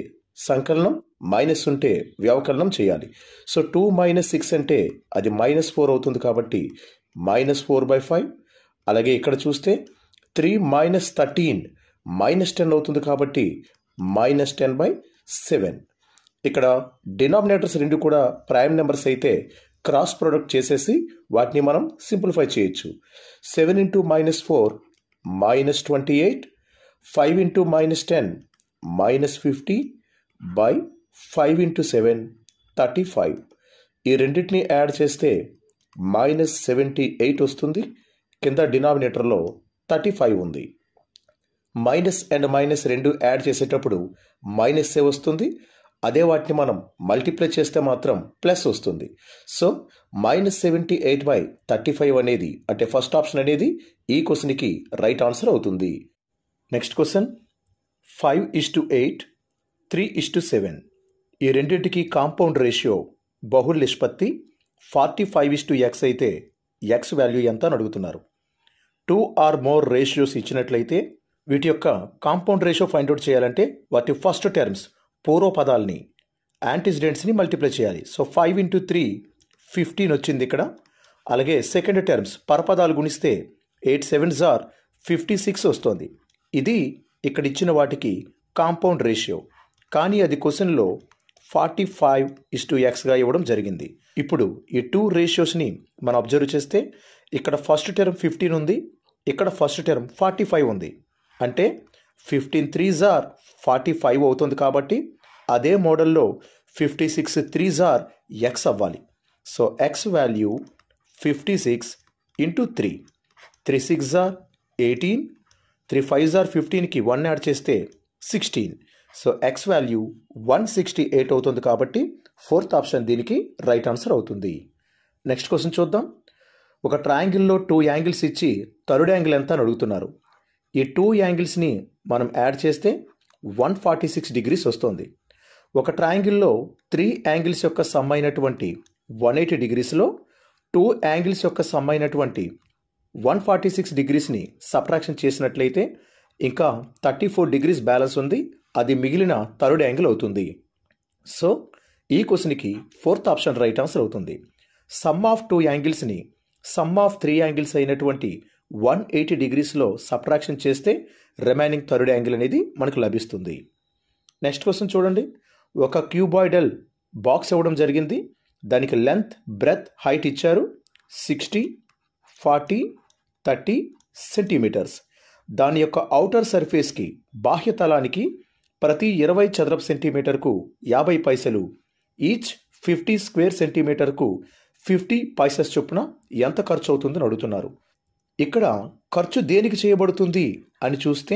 A: సంకలనం మైనస్ ఉంటే వ్యవకలనం చేయాలి సో టూ మైనస్ సిక్స్ అంటే అది మైనస్ ఫోర్ అవుతుంది కాబట్టి మైనస్ ఫోర్ బై ఫైవ్ అలాగే ఇక్కడ చూస్తే three minus thirteen minus ten అవుతుంది కాబట్టి మైనస్ టెన్ బై సెవెన్ ఇక్కడ డినామినేటర్స్ రెండు కూడా ప్రైమ్ నెంబర్స్ అయితే క్రాస్ ప్రొడక్ట్ చేసేసి వాటిని మనం సింప్లిఫై చేయొచ్చు seven into minus four minus twenty eight five into minus ten minus fifty by five into seven thirty five ఈ రెండింటిని యాడ్ చేస్తే మైనస్ సెవెంటీ ఎయిట్ వస్తుంది కింద డినామినేటర్లో థర్టీ ఫైవ్ ఉంది మైనస్ అండ్ మైనస్ రెండు యాడ్ చేసేటప్పుడు మైనస్ ఏ వస్తుంది అదే వాటిని మనం మల్టిప్లై చేస్తే మాత్రం ప్లస్ వస్తుంది so minus seventy eight by thirty five అనేది అంటే ఫస్ట్ ఆప్షన్ అనేది ఈ క్వశ్చన్కి రైట్ ఆన్సర్ అవుతుంది next question five is to eight three is to seven ఈ రెండింటికి కాంపౌండ్ రేషియో బహుళ నిష్పత్తి forty five is to x అయితే ఎక్స్ వాల్యూ ఎంత అని అడుగుతున్నారు టూ ఆర్ మోర్ రేషియోస్ ఇచ్చినట్లయితే వీటి యొక్క కాంపౌండ్ రేషియో ఫైండ్ అవుట్ చేయాలంటే వాటి ఫస్ట్ టర్మ్స్ పదాలని యాంటీసిడెంట్స్ని మల్టిప్లై చేయాలి so five into three fifteen వచ్చింది ఇక్కడ అలాగే సెకండ్ టర్మ్స్ పరపదాలు గుణిస్తే ఎయిట్ సెవెన్ జార్ ఫిఫ్టీ సిక్స్ వస్తుంది ఇది ఇక్కడ ఇచ్చిన వాటికి కాంపౌండ్ రేషియో కానీ అది క్వశ్చన్లో ఫార్టీ ఫైవ్ ఇస్ టు ఎక్స్గా ఇవ్వడం జరిగింది ఇప్పుడు ఈ టూ రేషియోస్ని మనం అబ్జర్వ్ చేస్తే ఇక్కడ ఫస్ట్ టెర్మ్ ఫిఫ్టీన్ ఉంది ఇక్కడ ఫస్ట్ టెర్మ్ ఫార్టీ ఫైవ్ ఉంది అంటే ఫిఫ్టీన్ త్రీ జార్ ఫార్టీ ఫైవ్ అవుతుంది కాబట్టి అదే మోడల్లో ఫిఫ్టీ సిక్స్ త్రీ జార్ ఎక్స్ అవ్వాలి so x value fifty six into three three six జార్ ఎయిటీన్ త్రీ ఫైవ్ జార్ ఫిఫ్టీన్కి వన్ యాడ్ చేస్తే sixteen so x value one sixty eight అవుతుంది కాబట్టి ఫోర్త్ ఆప్షన్ దీనికి రైట్ ఆన్సర్ అవుతుంది నెక్స్ట్ క్వశ్చన్ చూద్దాం ఒక ట్రయాంగిల్లో టూ యాంగిల్స్ ఇచ్చి థర్డ్ యాంగిల్ ఎంత అని అడుగుతున్నారు ఈ టూ యాంగిల్స్ని మనం యాడ్ చేస్తే వన్ ఫార్టీ సిక్స్ డిగ్రీస్ వస్తుంది ఒక ట్రయాంగిల్లో త్రీ యాంగిల్స్ యొక్క సమ్ అయినటువంటి వన్ ఎయిటీ డిగ్రీస్లో టూ యాంగిల్స్ యొక్క సమ్ అయినటువంటి వన్ ఫార్టీ సిక్స్ డిగ్రీస్ని సబ్ట్రాక్షన్ చేసినట్లయితే ఇంకా థర్టీ ఫోర్ డిగ్రీస్ బ్యాలెన్స్ ఉంది అది మిగిలిన థర్డ్ యాంగిల్ అవుతుంది సో ఈ క్వశ్చన్కి ఫోర్త్ ఆప్షన్ రైట్ ఆన్సర్ అవుతుంది సమ్ ఆఫ్ టూ యాంగిల్స్ని సమ్ ఆఫ్ త్రీ యాంగిల్స్ అయినటువంటి వన్ ఎయిటీ డిగ్రీస్లో సబ్ట్రాక్షన్ చేస్తే రిమైనింగ్ థర్డ్ యాంగిల్ అనేది మనకు లభిస్తుంది నెక్స్ట్ క్వశ్చన్ చూడండి ఒక క్యూబాయిడల్ బాక్స్ ఇవ్వడం జరిగింది దానికి లెంత్ బ్రెత్ హైట్ ఇచ్చారు సిక్స్టీ ఫార్టీ థర్టీ సెంటీమీటర్స్ దాని యొక్క ఔటర్ సర్ఫేస్కి బాహ్య తలానికి ప్రతి ఇరవై చదరపు సెంటీమీటర్కు యాభై పైసలు ఈచ్ ఫిఫ్టీ స్క్వేర్ సెంటీమీటర్కు ఫిఫ్టీ పైసెస్ చొప్పున ఎంత ఖర్చు అవుతుందని అడుగుతున్నారు ఇక్కడ ఖర్చు దేనికి చేయబడుతుంది అని చూస్తే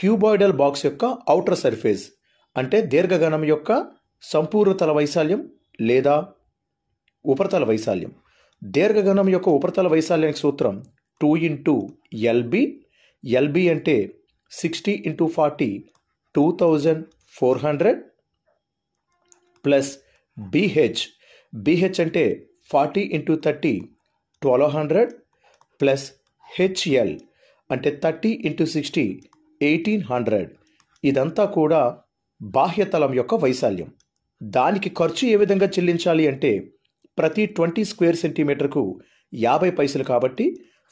A: క్యూబాయిడల్ బాక్స్ యొక్క ఔటర్ సర్ఫేస్ అంటే దీర్ఘగణం యొక్క సంపూర్ణతల వైశాల్యం లేదా ఉపరితల వైశాల్యం దీర్ఘగణం యొక్క ఉపరితల వైశాల్యానికి సూత్రం టూ ఇంటూ ఎల్బి ఎల్బి అంటే sixty into forty two thousand four hundred plus BH BH అంటే forty into thirty twelve hundred plus HL అంటే thirty into sixty eighteen hundred ఇదంతా కూడా బాహ్యతలం యొక్క వైశాల్యం దానికి ఖర్చు ఏ విధంగా చెల్లించాలి అంటే ప్రతి ట్వంటీ స్క్వేర్ సెంటీమీటర్కు యాభై పైసలు కాబట్టి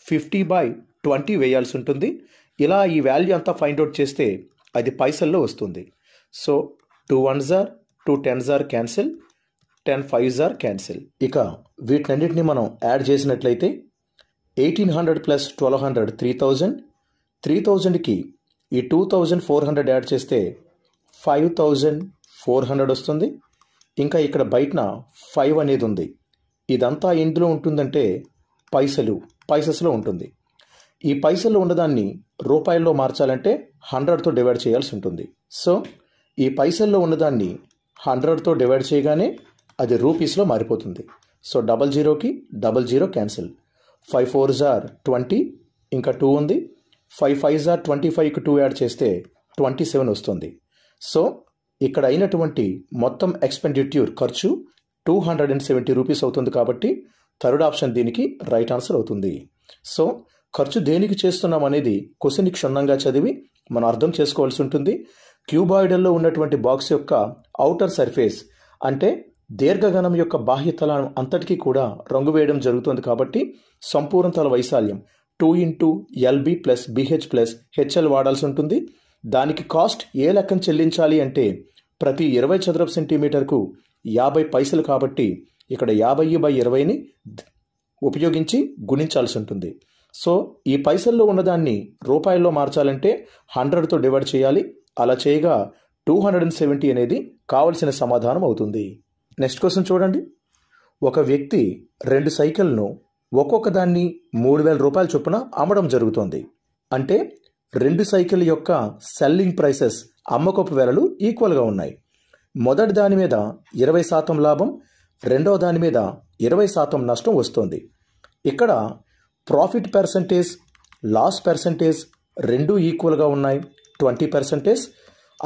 A: ఫిఫ్టీ బై ట్వంటీ వేయాల్సి ఉంటుంది ఇలా ఈ వాల్యూ అంతా ఫైండ్ అవుట్ చేస్తే అది పైసల్లో వస్తుంది సో టూ వన్ జార్ టూ టెన్ జార్ క్యాన్సిల్ టెన్ ఫైవ్ జార్ క్యాన్సిల్ ఇక వీటినన్నింటినీ మనం యాడ్ చేసినట్లయితే eighteen hundred plus twelve hundred three thousand three థౌజండ్కి ఈ two thousand four hundred add చేస్తే ఫైవ్ థౌజండ్ ఫోర్ హండ్రెడ్ వస్తుంది ఇంకా ఇక్కడ బయటన ఫైవ్ అనేది ఉంది ఇదంతా ఎందులో ఉంటుందంటే పైసలు పైసస్లో ఉంటుంది ఈ పైసలు ఉన్నదాన్ని రూపాయల్లో మార్చాలంటే హండ్రెడ్తో డివైడ్ చేయాల్సి ఉంటుంది సో ఈ పైసల్లో ఉన్నదాన్ని హండ్రెడ్తో డివైడ్ చేయగానే అది రూపీస్లో మారిపోతుంది సో డబల్ జీరోకి double zero cancel five four జార్ ట్వంటీ ఇంకా టూ ఉంది ఫైవ్ ఫైవ్ జార్ ట్వంటీ ఫైవ్కి టూ యాడ్ చేస్తే ట్వంటీ సెవెన్ వస్తుంది సో ఇక్కడ అయినటువంటి మొత్తం ఎక్స్పెండిట్యూర్ ఖర్చు two hundred and seventy rupees అవుతుంది కాబట్టి థర్డ్ ఆప్షన్ దీనికి రైట్ ఆన్సర్ అవుతుంది సో ఖర్చు దేనికి చేస్తున్నాం అనేది క్వశ్చన్ క్షుణ్ణంగా చదివి మనం అర్థం చేసుకోవాల్సి ఉంటుంది క్యూబాయిడల్లో ఉన్నటువంటి బాక్స్ యొక్క ఔటర్ సర్ఫేస్ అంటే దీర్ఘగణం యొక్క బాహ్యతలం అంతటికీ కూడా రంగు వేయడం జరుగుతుంది కాబట్టి సంపూర్ణతల వైశాల్యం two into LB plus BH plus HL వాడాల్సి ఉంటుంది దానికి కాస్ట్ ఏ లెక్కన చెల్లించాలి అంటే ప్రతి ఇరవై చదరపు సెంటీమీటర్కు యాభై పైసలు కాబట్టి ఇక్కడ యాభై బై ఇరవైని ఉపయోగించి గుణించాల్సి ఉంటుంది సో ఈ పైసల్లో ఉన్నదాన్ని రూపాయల్లో మార్చాలంటే హండ్రెడ్తో డివైడ్ చేయాలి అలా చేయగా టూ హండ్రెడ్ అండ్ సెవెంటీ అనేది కావలసిన సమాధానం అవుతుంది నెక్స్ట్ క్వశ్చన్ చూడండి ఒక వ్యక్తి రెండు సైకిల్ను ఒక్కొక్క దాన్ని మూడు వేల రూపాయల చొప్పున అమ్మడం జరుగుతోంది అంటే రెండు సైకిల్ యొక్క సెల్లింగ్ ప్రైసెస్ అమ్మకపు వేలలు ఈక్వల్గా ఉన్నాయి మొదటి దాని మీద ఇరవై శాతం లాభం రెండవ దాని మీద ఇరవై శాతం నష్టం వస్తుంది ఇక్కడ ప్రాఫిట్ పర్సంటేజ్ లాస్ పర్సంటేజ్ రెండు ఈక్వల్గా ఉన్నాయి ట్వంటీ పర్సంటేజ్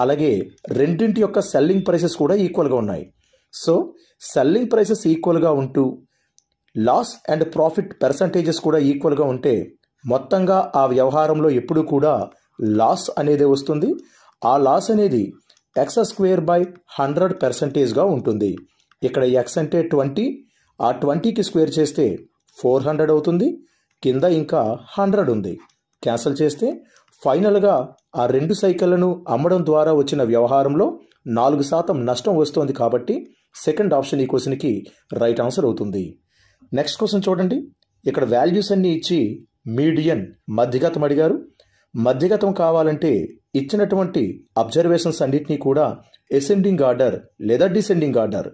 A: అలాగే రెండింటి యొక్క సెల్లింగ్ ప్రైసెస్ కూడా ఈక్వల్గా ఉన్నాయి సో సెల్లింగ్ ప్రైసెస్ ఈక్వల్గా ఉంటూ లాస్ అండ్ ప్రాఫిట్ పర్సంటేజెస్ కూడా ఈక్వల్గా ఉంటే మొత్తంగా ఆ వ్యవహారంలో ఎప్పుడూ కూడా లాస్ అనేది వస్తుంది ఆ లాస్ అనేది ఎక్స్ స్క్వేర్ బై హండ్రెడ్ పర్సంటేజ్గా ఉంటుంది ఇక్కడ ఎక్స్ అంటే ట్వంటీ ఆ ట్వంటీకి స్క్వేర్ చేస్తే ఫోర్ హండ్రెడ్ అవుతుంది కింద ఇంకా హండ్రెడ్ ఉంది క్యాన్సిల్ చేస్తే ఫైనల్గా ఆ రెండు సైకిళ్లను అమ్మడం ద్వారా వచ్చిన వ్యవహారంలో నాలుగు శాతం నష్టం వస్తోంది కాబట్టి సెకండ్ ఆప్షన్ ఈ క్వశ్చన్కి రైట్ ఆన్సర్ అవుతుంది నెక్స్ట్ క్వశ్చన్ చూడండి ఇక్కడ వాల్యూస్ అన్నీ ఇచ్చి మీడియన్ మధ్యగతం అడిగారు మధ్యగతం కావాలంటే ఇచ్చినటువంటి అబ్జర్వేషన్స్ అన్నింటినీ కూడా ఎసెండింగ్ ఆర్డర్ లేదా డిసెండింగ్ ఆర్డర్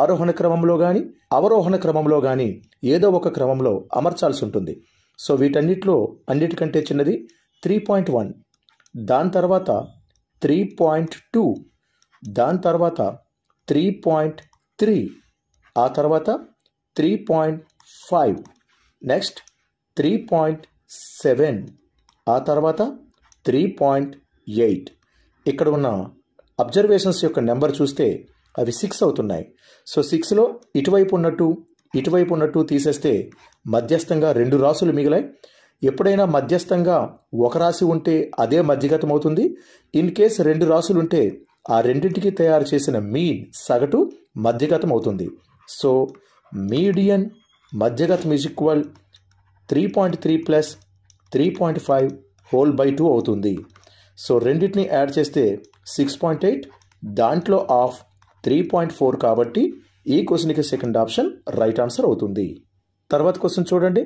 A: ఆరోహణ క్రమంలో కానీ అవరోహణ క్రమంలో కానీ ఏదో ఒక క్రమంలో అమర్చాల్సి ఉంటుంది సో వీటన్నిటిలో అన్నిటికంటే చిన్నది త్రీ పాయింట్ వన్ దాని తర్వాత త్రీ పాయింట్ టూ దాని తర్వాత త్రీ పాయింట్ త్రీ ఆ తర్వాత three point five next three point seven ఆ తర్వాత త్రీ పాయింట్ ఎయిట్ ఇక్కడ ఉన్న అబ్జర్వేషన్స్ యొక్క నెంబర్ చూస్తే అవి సిక్స్ అవుతున్నాయి సో సిక్స్లో ఇటువైపు ఉన్నట్టు ఇటువైపు ఉన్నట్టు తీసేస్తే మధ్యస్థంగా రెండు రాసులు మిగిలాయి ఎప్పుడైనా మధ్యస్థంగా ఒక రాశి ఉంటే అదే మధ్యగతం అవుతుంది ఇన్ కేస్ రెండు రాసులు ఉంటే ఆ రెండింటికి తయారు చేసిన మీన్ సగటు మధ్యగతం అవుతుంది సో మీడియన్ మధ్యగతం is equal three point three plus three point five whole by two అవుతుంది సో రెండింటిని యాడ్ చేస్తే సిక్స్ పాయింట్ ఎయిట్ దాంట్లో ఆఫ్ త్రీ పాయింట్ ఫోర్ కాబట్టి ఈ క్వశ్చన్కి సెకండ్ ఆప్షన్ రైట్ ఆన్సర్ అవుతుంది తర్వాత క్వశ్చన్ చూడండి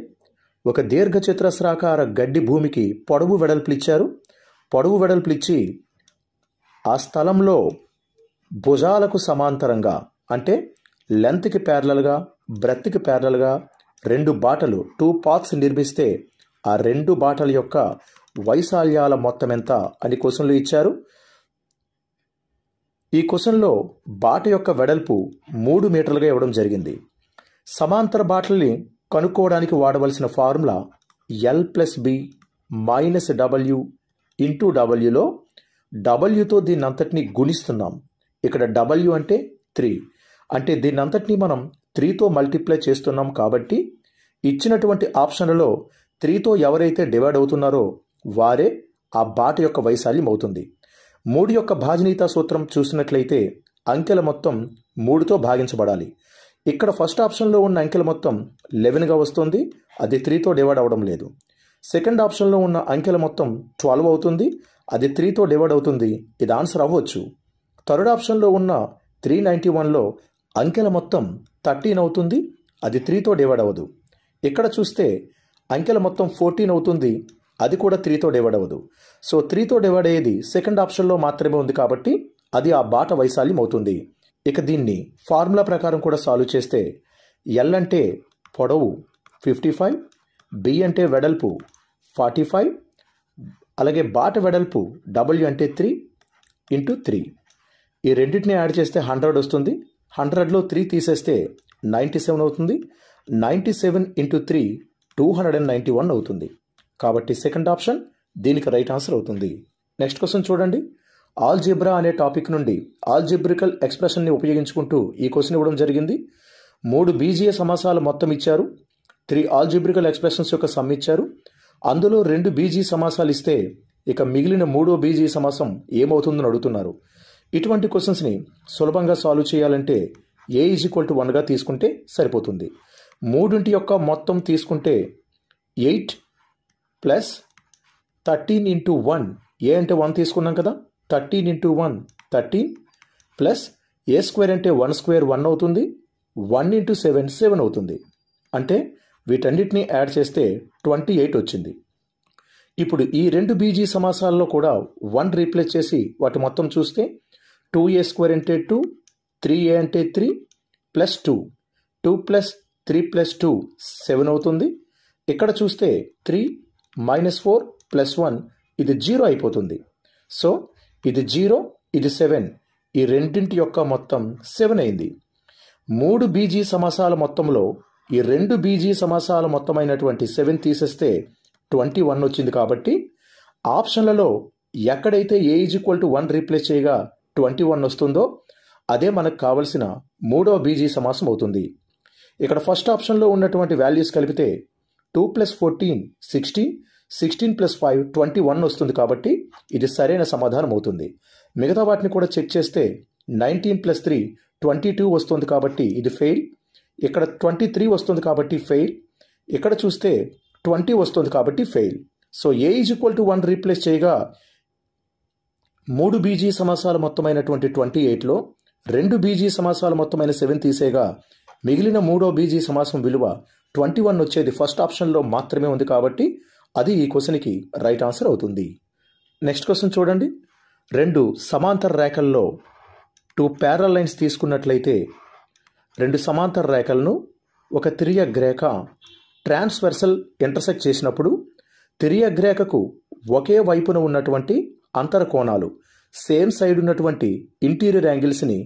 A: ఒక దీర్ఘచతురస్రాకార గడ్డి భూమికి పొడవు ఇచ్చారు పొడవు వెడల్పులిచ్చి ఆ స్థలంలో భుజాలకు సమాంతరంగా అంటే లెంత్కి ప్యారలల్గా బ్రెత్కి ప్యారలల్గా రెండు బాటలు టూ పాత్స్ నిర్మిస్తే ఆ రెండు బాటల యొక్క వైశాల్యాల మొత్తం ఎంత అని క్వశ్చన్లు ఇచ్చారు ఈ క్వశ్చన్లో బాట యొక్క వెడల్పు మూడు మీటర్లుగా ఇవ్వడం జరిగింది సమాంతర బాటల్ని కనుక్కోవడానికి వాడవలసిన formula L plus B minus W into డబ్ల్యూలో డబ్ల్యూతో దీని అంతటిని గుణిస్తున్నాం ఇక్కడ డబ్ల్యూ అంటే త్రీ అంటే దీని అంతటిని మనం త్రీతో మల్టిప్లై చేస్తున్నాం కాబట్టి ఇచ్చినటువంటి ఆప్షన్లలో త్రీతో ఎవరైతే డివైడ్ అవుతున్నారో వారే ఆ బాట యొక్క వైశాల్యం అవుతుంది మూడు యొక్క భాజనీత సూత్రం చూసినట్లయితే అంకెల మొత్తం మూడుతో భాగించబడాలి ఇక్కడ ఫస్ట్ ఆప్షన్లో ఉన్న అంకెల మొత్తం లెవెన్గా వస్తుంది అది త్రీతో డివైడ్ అవ్వడం లేదు సెకండ్ ఆప్షన్లో ఉన్న అంకెల మొత్తం ట్వెల్వ్ అవుతుంది అది త్రీతో డివైడ్ అవుతుంది ఇది ఆన్సర్ అవ్వచ్చు థర్డ్ ఆప్షన్లో ఉన్న త్రీ నైంటీ వన్లో అంకెల మొత్తం థర్టీన్ అవుతుంది అది త్రీతో డివైడ్ అవ్వదు ఇక్కడ చూస్తే అంకెల మొత్తం ఫోర్టీన్ అవుతుంది అది కూడా త్రీతో డివైడ్ అవ్వదు సో త్రీతో డివైడ్ అయ్యేది సెకండ్ ఆప్షన్లో మాత్రమే ఉంది కాబట్టి అది ఆ బాట వైశాల్యం అవుతుంది ఇక దీన్ని ఫార్ములా ప్రకారం కూడా సాల్వ్ చేస్తే ఎల్ అంటే పొడవు ఫిఫ్టీ ఫైవ్ బి అంటే వెడల్పు ఫార్టీ ఫైవ్ అలాగే బాట వెడల్పు డబ్ల్యూ అంటే త్రీ ఇంటూ త్రీ ఈ రెండింటిని యాడ్ చేస్తే హండ్రెడ్ వస్తుంది హండ్రెడ్లో త్రీ తీసేస్తే నైంటీ సెవెన్ అవుతుంది ninety seven into three two hundred and ninety one అవుతుంది కాబట్టి సెకండ్ ఆప్షన్ దీనికి రైట్ ఆన్సర్ అవుతుంది నెక్స్ట్ క్వశ్చన్ చూడండి ఆల్జిబ్రా అనే టాపిక్ నుండి ఆల్జిబ్రికల్ ఎక్స్ప్రెషన్ని ఉపయోగించుకుంటూ ఈ క్వశ్చన్ ఇవ్వడం జరిగింది మూడు బీజీఏ సమాసాలు మొత్తం ఇచ్చారు త్రీ ఆల్జిబ్రికల్ ఎక్స్ప్రెషన్స్ యొక్క సమ్ ఇచ్చారు అందులో రెండు బీజీ సమాసాలు ఇస్తే ఇక మిగిలిన మూడో బీజీ సమాసం ఏమవుతుందని అడుగుతున్నారు ఇటువంటి క్వశ్చన్స్ని సులభంగా సాల్వ్ చేయాలంటే ఏ ఈజ్ ఈక్వల్ టు వన్గా తీసుకుంటే సరిపోతుంది మూడింటి యొక్క మొత్తం తీసుకుంటే eight plus thirteen into one A అంటే వన్ తీసుకున్నాం కదా thirteen into one thirteen plus A square అంటే వన్ స్క్వేర్ వన్ అవుతుంది వన్ ఇంటూ సెవెన్ సెవెన్ అవుతుంది అంటే వీటన్నిటిని యాడ్ చేస్తే ట్వంటీ ఎయిట్ వచ్చింది ఇప్పుడు ఈ రెండు బీజీ సమాసాల్లో కూడా వన్ రీప్లేస్ చేసి వాటి మొత్తం చూస్తే టూ ఏ స్క్వేర్ అంటే టూ త్రీ ఏ అంటే three plus two two plus three plus two seven అవుతుంది ఇక్కడ చూస్తే three minus four plus one ఇది జీరో అయిపోతుంది సో ఇది జీరో ఇది సెవెన్ ఈ రెండింటి యొక్క మొత్తం సెవెన్ అయింది మూడు బీజీ సమాసాల మొత్తంలో ఈ రెండు బీజీ సమాసాల మొత్తమైనటువంటి సెవెన్ తీసేస్తే ట్వంటీ వన్ వచ్చింది కాబట్టి ఆప్షన్లలో ఎక్కడైతే A is equal to one replace చేయగా ట్వంటీ వన్ వస్తుందో అదే మనకు కావలసిన మూడవ బీజీ సమాసం అవుతుంది ఇక్కడ ఫస్ట్ ఆప్షన్లో ఉన్నటువంటి వాల్యూస్ కలిపితే two plus fourteen sixteen sixteen plus five twenty one వస్తుంది కాబట్టి ఇది సరైన సమాధానం అవుతుంది మిగతా వాటిని కూడా చెక్ చేస్తే nineteen plus three twenty two వస్తుంది కాబట్టి ఇది ఫెయిల్ ఇక్కడ ట్వంటీ త్రీ వస్తుంది కాబట్టి ఫెయిల్ ఇక్కడ చూస్తే ట్వంటీ వస్తుంది కాబట్టి fail so A is equal to one replace చేయగా మూడు బీజీ సమాసాలు మొత్తమైనటువంటి ట్వంటీ ఎయిట్లో రెండు బీజీ సమాసాలు మొత్తమైన సెవెన్ తీసేగా మిగిలిన మూడో బీజీ సమాసం విలువ ట్వంటీ వన్ వచ్చేది ఫస్ట్ ఆప్షన్లో మాత్రమే ఉంది కాబట్టి అది ఈ క్వశ్చన్కి రైట్ ఆన్సర్ అవుతుంది నెక్స్ట్ క్వశ్చన్ చూడండి రెండు సమాంతర రేఖల్లో టూ ప్యారల్ లైన్స్ తీసుకున్నట్లయితే రెండు సమాంతర రేఖలను ఒక తిరియగ్రేఖ ట్రాన్స్వర్సల్ ఇంటర్సెక్ట్ చేసినప్పుడు తిరియగ్రేఖకు ఒకే వైపున ఉన్నటువంటి అంతర కోణాలు సేమ్ సైడ్ ఉన్నటువంటి ఇంటీరియర్ యాంగిల్స్ని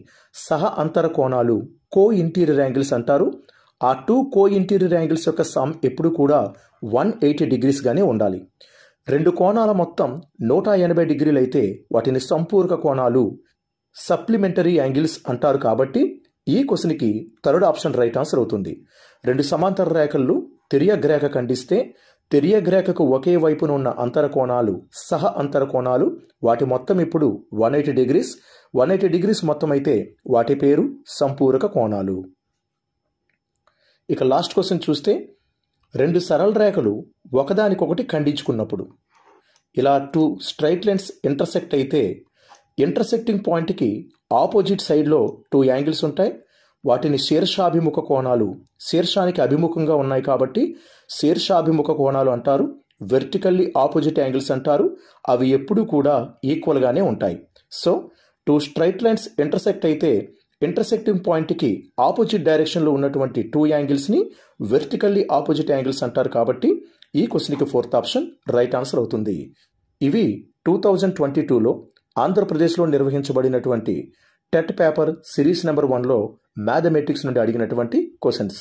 A: సహ అంతర కోణాలు కో ఇంటీరియర్ యాంగిల్స్ అంటారు ఆ టూ కో ఇంటీరియర్ యాంగిల్స్ యొక్క సమ్ ఎప్పుడు కూడా వన్ ఎయిటీ డిగ్రీస్గానే ఉండాలి రెండు కోణాల మొత్తం నూట ఎనభై డిగ్రీలు అయితే వాటిని సంపూరక కోణాలు సప్లిమెంటరీ యాంగిల్స్ అంటారు కాబట్టి ఈ క్వశ్చన్కి థర్డ్ ఆప్షన్ రైట్ ఆన్సర్ అవుతుంది రెండు సమాంతర రేఖలు తిరియగ్రేఖ ఖండిస్తే తిరియగ్రేఖకు ఒకే వైపున ఉన్న అంతర కోణాలు సహ అంతర కోణాలు వాటి మొత్తం ఇప్పుడు one eighty degrees one eighty degrees మొత్తం అయితే వాటి పేరు సంపూరక కోణాలు ఇక లాస్ట్ క్వశ్చన్ చూస్తే రెండు సరళ రేఖలు ఒకదానికొకటి ఖండించుకున్నప్పుడు ఇలా టూ స్ట్రైట్ లైన్స్ ఇంటర్సెక్ట్ అయితే ఇంటర్సెక్టింగ్ పాయింట్కి ఆపోజిట్ సైడ్లో టూ యాంగిల్స్ ఉంటాయి వాటిని శీర్షాభిముఖ కోణాలు శీర్షానికి అభిముఖంగా ఉన్నాయి కాబట్టి శీర్షాభిముఖ కోణాలు అంటారు వెర్టికల్లీ ఆపోజిట్ యాంగిల్స్ అంటారు అవి ఎప్పుడూ కూడా ఈక్వల్గానే ఉంటాయి so two straight lines intersect అయితే ఇంటర్సెక్టింగ్ పాయింట్కి ఆపోజిట్ డైరెక్షన్లో ఉన్నటువంటి టూ యాంగిల్స్ని వెర్టికల్లీ ఆపోజిట్ యాంగిల్స్ అంటారు కాబట్టి ఈ క్వశ్చన్కి ఫోర్త్ ఆప్షన్ రైట్ ఆన్సర్ అవుతుంది ఇవి టూ థౌజండ్ ట్వంటీ టూలో ఆంధ్రప్రదేశ్లో నిర్వహించబడినటువంటి టెట్ పేపర్ సిరీస్ నెంబర్ వన్లో మ్యాథమెటిక్స్ నుండి అడిగినటువంటి క్వశ్చన్స్